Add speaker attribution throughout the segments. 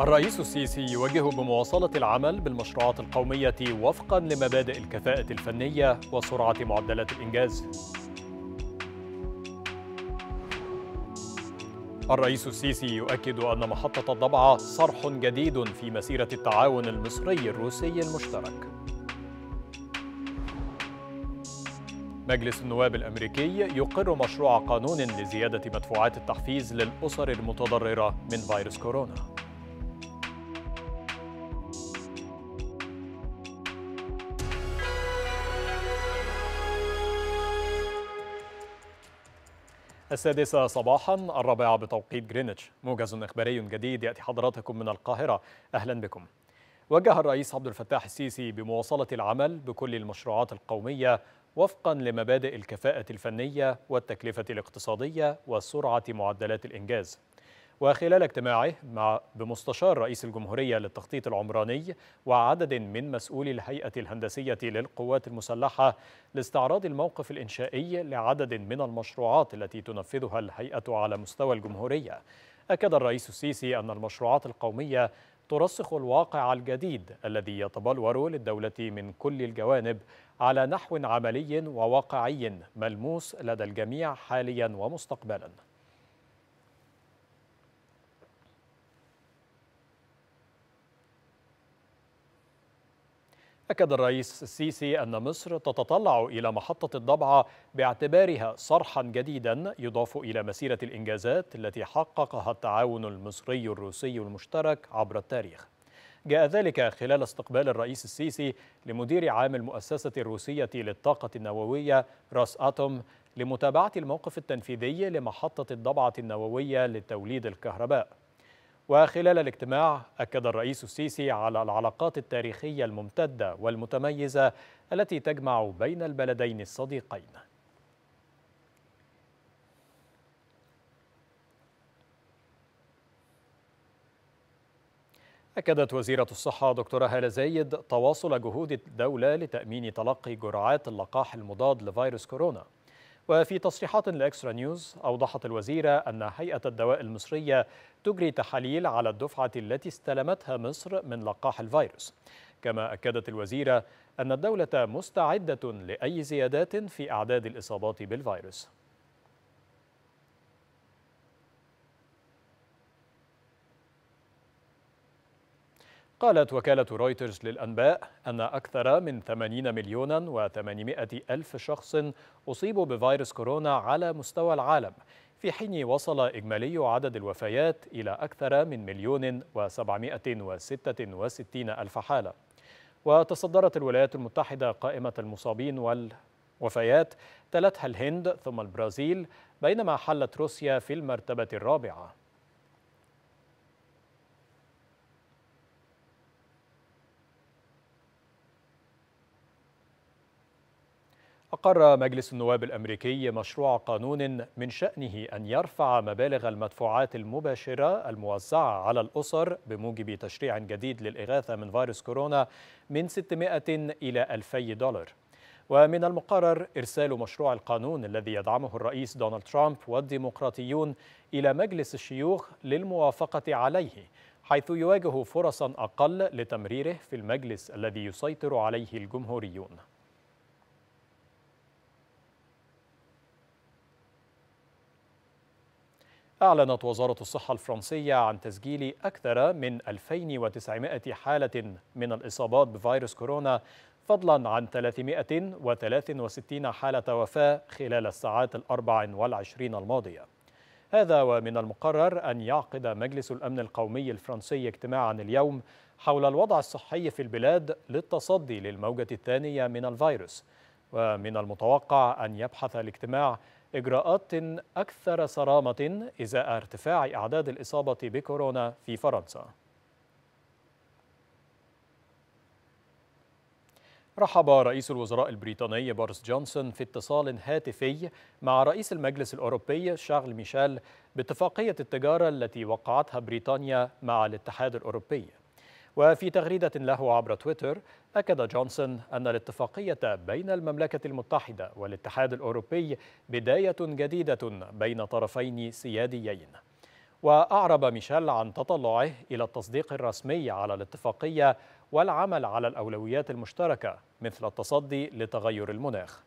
Speaker 1: الرئيس السيسي يوجه بمواصلة العمل بالمشروعات القومية وفقا لمبادئ الكفاءة الفنية وسرعة معدلات الإنجاز. الرئيس السيسي يؤكد أن محطة الضبعة صرح جديد في مسيرة التعاون المصري الروسي المشترك. مجلس النواب الأمريكي يقر مشروع قانون لزيادة مدفوعات التحفيز للأسر المتضررة من فيروس كورونا. السادسة صباحا الرابعة بتوقيت جرينتش موجز إخباري جديد يأتي حضراتكم من القاهرة أهلا بكم وجه الرئيس عبد الفتاح السيسي بمواصلة العمل بكل المشروعات القومية وفقا لمبادئ الكفاءة الفنية والتكلفة الاقتصادية وسرعة معدلات الإنجاز وخلال اجتماعه مع بمستشار رئيس الجمهورية للتخطيط العمراني وعدد من مسؤولي الهيئة الهندسية للقوات المسلحة لاستعراض الموقف الإنشائي لعدد من المشروعات التي تنفذها الهيئة على مستوى الجمهورية أكد الرئيس السيسي أن المشروعات القومية ترسخ الواقع الجديد الذي يتبلور للدولة من كل الجوانب على نحو عملي وواقعي ملموس لدى الجميع حاليا ومستقبلا أكد الرئيس السيسي أن مصر تتطلع إلى محطة الضبعة باعتبارها صرحا جديدا يضاف إلى مسيرة الإنجازات التي حققها التعاون المصري الروسي المشترك عبر التاريخ جاء ذلك خلال استقبال الرئيس السيسي لمدير عام المؤسسة الروسية للطاقة النووية راس آتوم لمتابعة الموقف التنفيذي لمحطة الضبعة النووية لتوليد الكهرباء وخلال الاجتماع أكد الرئيس السيسي على العلاقات التاريخية الممتدة والمتميزة التي تجمع بين البلدين الصديقين أكدت وزيرة الصحة دكتورة هالة زايد تواصل جهود الدولة لتأمين تلقي جرعات اللقاح المضاد لفيروس كورونا وفي تصريحات لإكسترا نيوز أوضحت الوزيرة أن هيئة الدواء المصرية تجري تحاليل على الدفعة التي استلمتها مصر من لقاح الفيروس كما أكدت الوزيرة أن الدولة مستعدة لأي زيادات في أعداد الإصابات بالفيروس قالت وكالة رويترز للأنباء أن أكثر من 80 مليون و800 ألف شخص أصيبوا بفيروس كورونا على مستوى العالم في حين وصل إجمالي عدد الوفيات إلى أكثر من مليون و766 ألف حالة وتصدرت الولايات المتحدة قائمة المصابين والوفيات تلتها الهند ثم البرازيل بينما حلت روسيا في المرتبة الرابعة أقر مجلس النواب الأمريكي مشروع قانون من شأنه أن يرفع مبالغ المدفوعات المباشرة الموزعة على الأسر بموجب تشريع جديد للإغاثة من فيروس كورونا من 600 إلى 2000 دولار ومن المقرر إرسال مشروع القانون الذي يدعمه الرئيس دونالد ترامب والديمقراطيون إلى مجلس الشيوخ للموافقة عليه حيث يواجه فرصا أقل لتمريره في المجلس الذي يسيطر عليه الجمهوريون أعلنت وزارة الصحة الفرنسية عن تسجيل أكثر من 2900 حالة من الإصابات بفيروس كورونا فضلا عن 363 حالة وفاة خلال الساعات الأربع والعشرين الماضية هذا ومن المقرر أن يعقد مجلس الأمن القومي الفرنسي اجتماعا اليوم حول الوضع الصحي في البلاد للتصدي للموجة الثانية من الفيروس ومن المتوقع أن يبحث الاجتماع إجراءات أكثر صرامة إزاء ارتفاع أعداد الإصابة بكورونا في فرنسا رحب رئيس الوزراء البريطاني بارس جونسون في اتصال هاتفي مع رئيس المجلس الأوروبي شارل ميشيل باتفاقية التجارة التي وقعتها بريطانيا مع الاتحاد الأوروبي وفي تغريدة له عبر تويتر أكد جونسون أن الاتفاقية بين المملكة المتحدة والاتحاد الأوروبي بداية جديدة بين طرفين سياديين وأعرب ميشيل عن تطلعه إلى التصديق الرسمي على الاتفاقية والعمل على الأولويات المشتركة مثل التصدي لتغير المناخ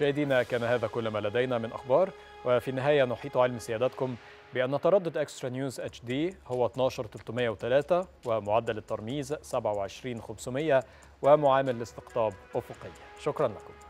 Speaker 1: مشاهدينا كان هذا كل ما لدينا من أخبار وفي النهاية نحيط علم سيادتكم بأن تردد أكسترا نيوز اتش دي هو 12303 ومعدل الترميز 27500 ومعامل الاستقطاب أفقي شكرا لكم